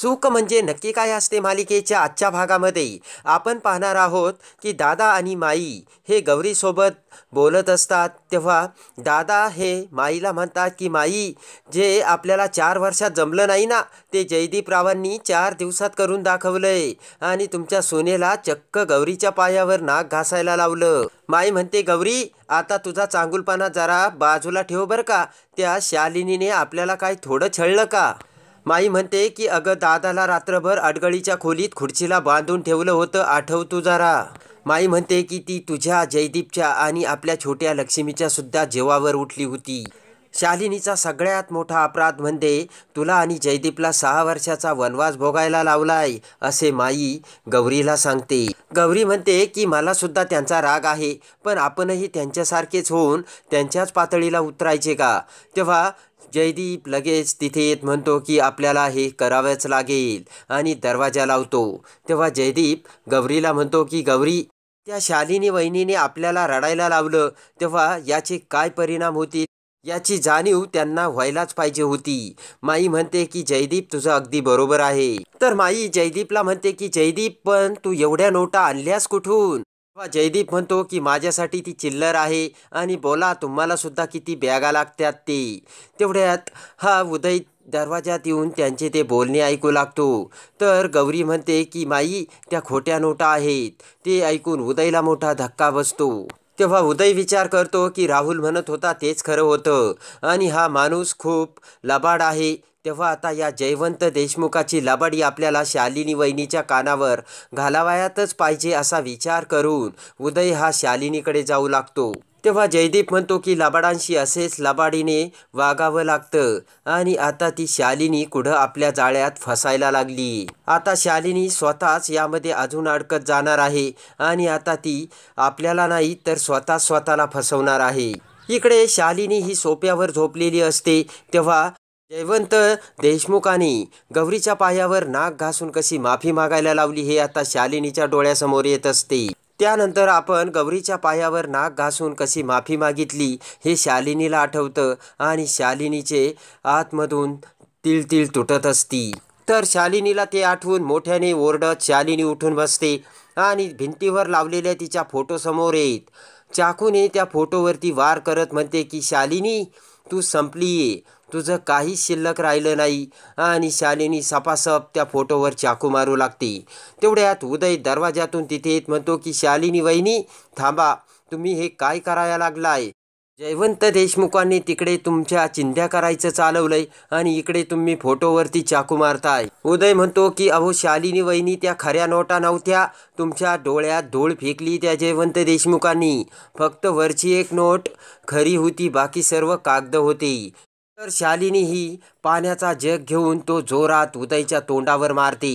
सुख म्हणजे नक्की काय असते मालिकेच्या आजच्या भागामध्ये आपण पाहणार आहोत की दादा आणि माई हे गौरीसोबत बोलत असतात तेव्हा दादा हे माईला म्हणतात की माई जे आपल्याला चार वर्षात जमलं नाही ना ते जयदीप रावांनी चार दिवसात करून दाखवलंय आणि तुमच्या सोनेला चक्क गौरीच्या पायावर नाक घासायला लावलं माई म्हणते गौरी आता तुझा चांगुलपणा जरा बाजूला ठेव बरं का त्या शालिनीने आपल्याला काय थोडं छळलं का माई म्हणते की अगं दादाला रात्रभर अडगळीच्या खोलीत खुर्चीला बांधून ठेवलं होतं आठवतो जरा माई म्हणते की ती तुझ्या जयदीपच्या आणि आपल्या छोट्या लक्ष्मीच्या सुद्धा जेवावर उठली होती शालिनीचा सगळ्यात मोठा अपराध म्हणजे तुला आणि जयदीपला सहा वर्षाचा वनवास भोगायला लावलाय असे माई गौरीला सांगते गौरी म्हणते की मला सुद्धा त्यांचा राग आहे पण आपणही त्यांच्यासारखेच होऊन त्यांच्याच पातळीला उतरायचे का तेव्हा जयदीप लगेच तिथे येत म्हणतो की आपल्याला हे करावंच लागेल आणि दरवाजा लावतो तेव्हा जयदीप गौरीला म्हणतो की गौरी त्या शालिनी वहिनीने आपल्याला रडायला लावलं तेव्हा याचे काय परिणाम होतील याची जाणीव त्यांना व्हायलाच पाहिजे होती माई म्हणते की जयदीप तुझं अगदी बरोबर आहे तर माई जयदीपला म्हणते की जयदीप पण तू एवढ्या नोटा आणल्यास कुठून तेव्हा जयदीप म्हणतो की माझ्यासाठी ती चिल्लर आहे आणि बोला तुम्हाला सुद्धा किती बॅगा लागतात ते तेवढ्यात हा उदय दरवाजात येऊन त्यांचे ते बोलणे ऐकू लागतो तर गौरी म्हणते की माई त्या खोट्या नोटा आहेत ते ऐकून उदयला मोठा धक्का बसतो तेव्हा उदय विचार करतो की राहुल म्हणत होता तेच खरं होतं आणि हा माणूस खूप लबाड आहे तेव्हा आता या जयवंत देशमुखाची लबाडी आपल्याला शालिनी वहिनीच्या कानावर घालावयातच पाहिजे असा विचार करून उदय हा शालिनीकडे जाऊ लागतो तेव्हा जयदीप म्हणतो की लबाडांशी असेच लबाडीने वागावं लागतं आणि आता ती शालिनी कुठं आपल्या जाळ्यात फसायला लागली आता शालिनी स्वतःच यामध्ये अजून अडकत जाणार आहे आणि आता ती आपल्याला नाही तर स्वतः स्वतःला फसवणार आहे इकडे शालिनी ही सोप्यावर झोपलेली असते तेव्हा जयवंत देशमुखांनी गौरीच्या पायावर नाक घासून कशी माफी मागायला लावली हे आता शालिनीच्या डोळ्यासमोर येत असते त्यानंतर आपण गौरीच्या पायावर नाक घासून कशी माफी मागितली हे शालिनीला आठवतं आणि शालिनीचे आतमधून तिळ तिळ तुटत असती तर शालिनीला ते आठवून मोठ्याने ओरडत शालिनी उठून बसते आणि भिंतीवर लावलेल्या तिच्या फोटोसमोर येत चाकूने त्या फोटोवरती वार करत म्हणते की शालिनी तू संपलीये तुझं काही शिल्लक राहिलं नाही आणि शालिनी सपासप त्या फोटोवर चाकू मारू लागते तेवढ्यात उदय दरवाजातून तिथे म्हणतो की शालिनी वहिनी थांबा तुम्ही हे काय करायला लागलाय जयवंत देशमुखांनी तिकडे तुमच्या चिंध्या करायचं चालवलंय आणि इकडे तुम्ही फोटोवरती चाकू मारताय उदय म्हणतो की अहो शालिनी वहिनी त्या खऱ्या नोटा नव्हत्या तुमच्या डोळ्यात धूळ फेकली त्या जयवंत देशमुखांनी फक्त वरची एक नोट खरी होती बाकी सर्व कागद होते तर शालिनीही पाण्याचा जग घेऊन तो जोरात उदयच्या तोंडावर मारते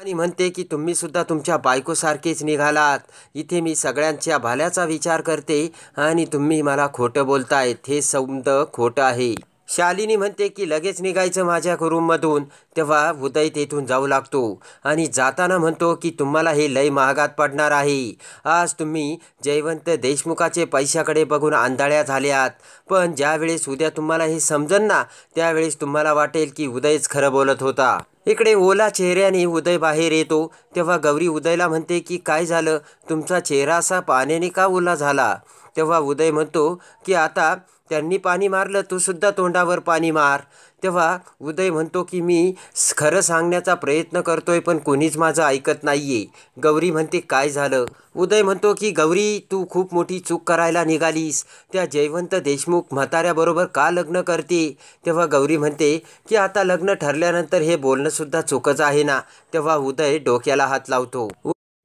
आणि म्हणते की तुम्ही सुद्धा तुमच्या बायकोसारखेच निघालात इथे मी सगळ्यांच्या भाल्याचा विचार करते आणि तुम्ही मला खोटं बोलतायत हे समद खोटं आहे शालिनी म्हणते की लगेच निघायचं माझ्या रूममधून तेव्हा उदय तेथून जाऊ लागतो आणि जाताना म्हणतो की तुम्हाला हे लय महागात पडणार आहे आज तुम्ही जयवंत देशमुखाचे पैशाकडे बघून आंधळ्या झाल्यात पण ज्यावेळेस उद्या तुम्हाला हे समजन ना त्यावेळेस तुम्हाला वाटेल की उदयच खरं बोलत होता इकडे ओला चेहऱ्याने उदय बाहेर येतो तेव्हा गौरी उदयला म्हणते की काय झालं तुमचा चेहरा असा पाण्याने का ओला झाला तेव्हा उदय म्हणतो की आता त्यांनी पाणी मारलं तू सुद्धा तोंडावर पाणी मार तेव्हा उदय म्हणतो की मी खरं सांगण्याचा प्रयत्न करतोय पण कोणीच माझं ऐकत नाहीये गौरी म्हणते काय झालं उदय म्हणतो की गौरी तू खूप मोठी चूक करायला निघालीस त्या जयवंत देशमुख म्हाताऱ्याबरोबर का लग्न करते तेव्हा गौरी म्हणते की आता लग्न ठरल्यानंतर हे बोलणंसुद्धा चुकच आहे ना तेव्हा उदय डोक्याला हात लावतो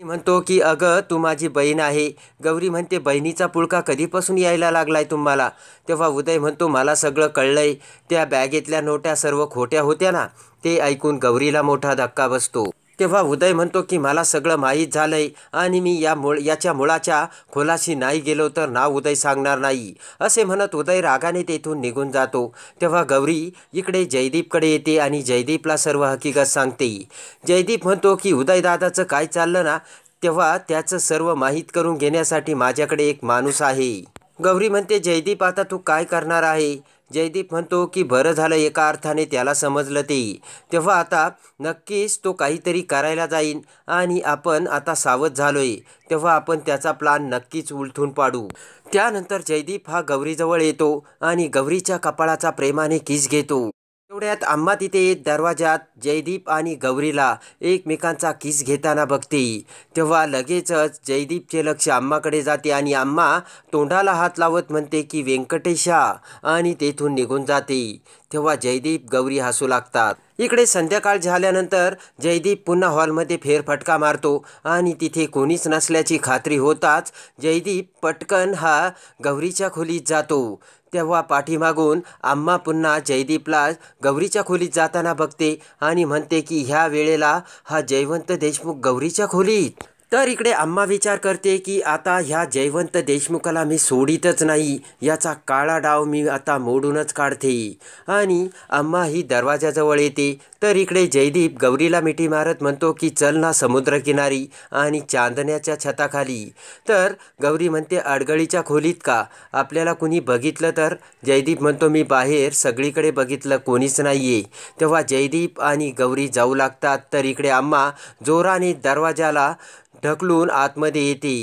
मी म्हणतो की अगं तू माझी बहीण आहे गौरी म्हणते बहिणीचा पुळका कधीपासून यायला लागलाय तुम्हाला तेव्हा उदय म्हणतो मला सगळं कळलंय त्या बॅगेतल्या नोट्या सर्व खोट्या होत्या ना ते ऐकून गौरीला मोठा धक्का बसतो तेव्हा उदय म्हणतो की मला सगळं माहीत झालंय आणि मी या मुळ याच्या मुळाच्या खोलाशी नाही गेलो तर ना उदय सांगणार नाही असे म्हणत उदय रागाने तेथून निघून जातो तेव्हा गौरी इकडे जयदीपकडे येते आणि जयदीपला सर्व हकीकत सांगते जयदीप म्हणतो की उदयदादाचं काय चाललं ना तेव्हा त्याचं सर्व माहीत करून घेण्यासाठी माझ्याकडे एक माणूस आहे गौरी म्हणते जयदीप आता तू काय करणार आहे जयदीप म्हणतो की बरं झालं एका अर्थाने त्याला समजलं ते तेव्हा आता नक्कीच तो काहीतरी करायला जाईन आणि आपण आता सावध झालोय तेव्हा आपण त्याचा प्लान नक्कीच उलथून पाडू त्यानंतर जयदीप हा गौरीजवळ येतो आणि गौरीच्या कपाळाचा प्रेमाने किस घेतो तेवढ्यात आम्हा तिथे दरवाजात जयदीप आणि गौरीला एकमेकांचा किस घेताना बघते तेव्हा लगेचच जयदीपचे लक्ष आम्माकडे जाते आणि आम्मा तोंडाला हात लावत म्हणते की व्यंकटेशा आणि तेथून निघून जाते तेव्हा जयदीप गौरी हसू लागतात इकडे संध्याकाळ झाल्यानंतर जयदीप पुन्हा हॉलमध्ये फेरफटका मारतो आणि तिथे कोणीच नसल्याची खात्री होताच जयदीप पटकन हा गौरीच्या खोलीत जातो तेव्हा पाठीमागून आम्मा पुन्हा जयदीपला गौरीच्या खोलीत जाताना बघते आणि म्हणते की ह्या वेळेला हा जयवंत देशमुख गौरीच्या खोलीत तर इकडे आम्हा विचार करते की आता ह्या जयवंत देशमुखाला मी सोडितच नाही याचा काळा डाव मी आता मोडूनच काढते आणि आम्हा ही दरवाजाजवळ येते तर इकडे जयदीप गौरीला मिठी मारत म्हणतो की चल ना समुद्रकिनारी आणि चांदण्याच्या छताखाली तर गौरी म्हणते अडगळीच्या खोलीत का आपल्याला कुणी बघितलं तर जयदीप म्हणतो मी बाहेर सगळीकडे बघितलं कोणीच नाही आहे तेव्हा जयदीप आणि गौरी जाऊ लागतात तर इकडे आम्हा जोराने दरवाजाला ढकलून आतमध्ये येते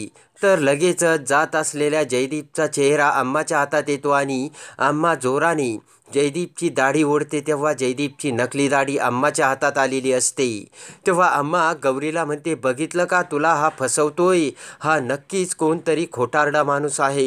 तर लगेचच जात असलेल्या जयदीपचा चेहरा अम्माच्या हातात येतो आणि अम्मा जोराने जयदीपची दाढी ओढते तेव्हा जयदीपची नकली दाढी अम्माच्या हातात आलेली असते तेव्हा अम्मा गौरीला म्हणते बघितलं का तुला हा फसवतोय हा नक्कीच कोणतरी खोटारडा माणूस आहे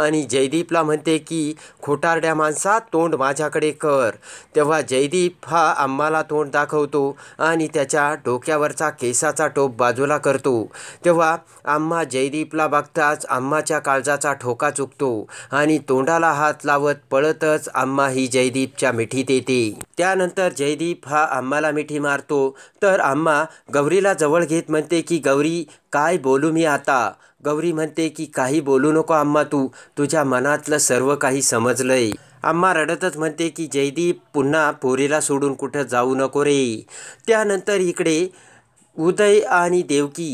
आणि जयदीपला म्हणते की खोटारड्या माणसा तोंड माझ्याकडे कर तेव्हा जयदीप हा अम्माला तोंड दाखवतो आणि त्याच्या डोक्यावरचा केसाचा टोप बाजूला करतो तेव्हा आम्हा जयदीपला बघताच अम्माच्या काळजाचा ठोका चुकतो आणि तोंडाला हात लावत पळतच अम्मा ही जयदीपच्या मिठीत येते त्यानंतर जयदीप हा आम्हाला मिठी मारतो तर आम्हा गौरीला जवळ घेत म्हणते की गौरी काय बोलू मी आता गौरी म्हणते की काही बोलू नको आम्हा तू तुझ्या मनातलं सर्व काही समजलंय आम्हा रडतच म्हणते की जयदीप पुन्हा पोरीला सोडून कुठं जाऊ नको रे त्यानंतर इकडे उदय आणि देवकी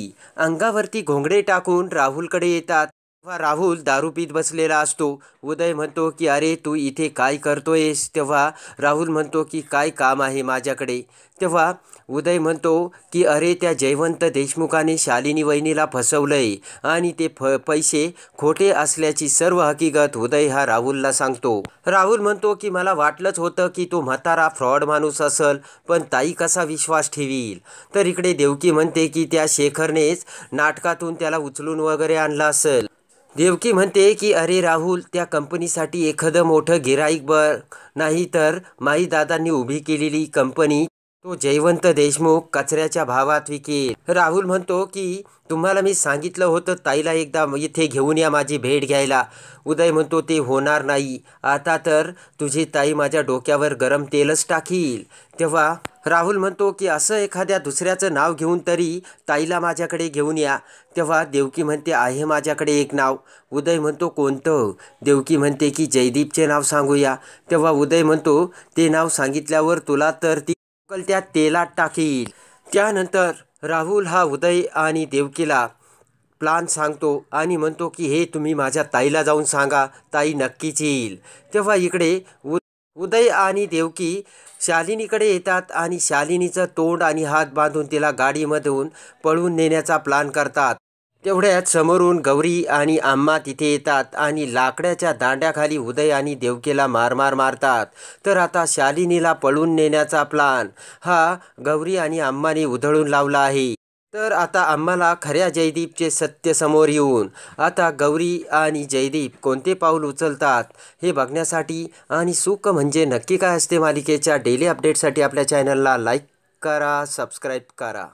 अंगावरती घोंगडे टाकून राहुलकडे येतात तेव्हा राहुल दारू पीत बसलेला असतो उदय म्हणतो की अरे तू इथे काय करतोयस तेव्हा राहुल म्हणतो की काय काम आहे माझ्याकडे तेव्हा उदय म्हणतो की अरे त्या जयवंत देशमुखाने शालिनी वहिनीला फसवलंय आणि ते फ पैसे खोटे असल्याची सर्व हकीकत उदय हा राहुलला सांगतो राहुल म्हणतो की मला वाटलंच होतं की तो म्हातारा फ्रॉड माणूस असल पण ताई कसा विश्वास ठेवील तर इकडे देवकी म्हणते की त्या शेखरनेच नाटकातून त्याला उचलून वगैरे आणला असेल देवकी म्हणते की अरे राहुल त्या कंपनीसाठी एखादं मोठं गिराईक बर नाही तर दादांनी उभी केलेली कंपनी तो जयवंत देशमुख कचऱ्याच्या भावात विकेल राहुल म्हणतो की तुम्हाला मी सांगितलं होतं ताईला एकदा इथे घेऊन या माझी भेट घ्यायला उदय म्हणतो ते होणार नाही आता तर तुझी ताई माझ्या डोक्यावर गरम तेलच टाकील तेव्हा राहुल म्हणतो की असं एखाद्या दुसऱ्याचं नाव घेऊन तरी ताईला माझ्याकडे घेऊन या तेव्हा देवकी म्हणते आहे माझ्याकडे एक नाव उदय म्हणतो कोणतं देवकी म्हणते की जयदीपचे नाव सांगूया तेव्हा उदय म्हणतो ते नाव सांगितल्यावर तुला तर ती पायनॅपल त्या तेलात टाकील त्यानंतर राहुल हा उदय आणि देवकीला प्लान सांगतो आणि म्हणतो की हे तुम्ही माझ्या ताईला जाऊन सांगा ताई नक्कीच येईल तेव्हा इकडे उदय आणि देवकी शालिनीकडे येतात आणि शालिनीचं तोंड आणि हात बांधून तिला गाडीमधून पळवून नेण्याचा प्लान करतात तेवढ्यात समोरून गौरी आणि आम्मा तिथे येतात आणि लाकड्याच्या दांड्याखाली उदय आणि देवकेला मारमार मारतात तर आता शालिनीला पळून नेण्याचा प्लान हा गौरी आणि आम्माने उधळून लावला आहे तर आता आम्हाला खऱ्या जयदीपचे सत्य समोर येऊन आता गौरी आणि जयदीप कोणते पाऊल उचलतात हे बघण्यासाठी आणि सुख म्हणजे नक्की काय असते मालिकेच्या डेली अपडेटसाठी आपल्या चॅनलला लाईक करा सबस्क्राईब करा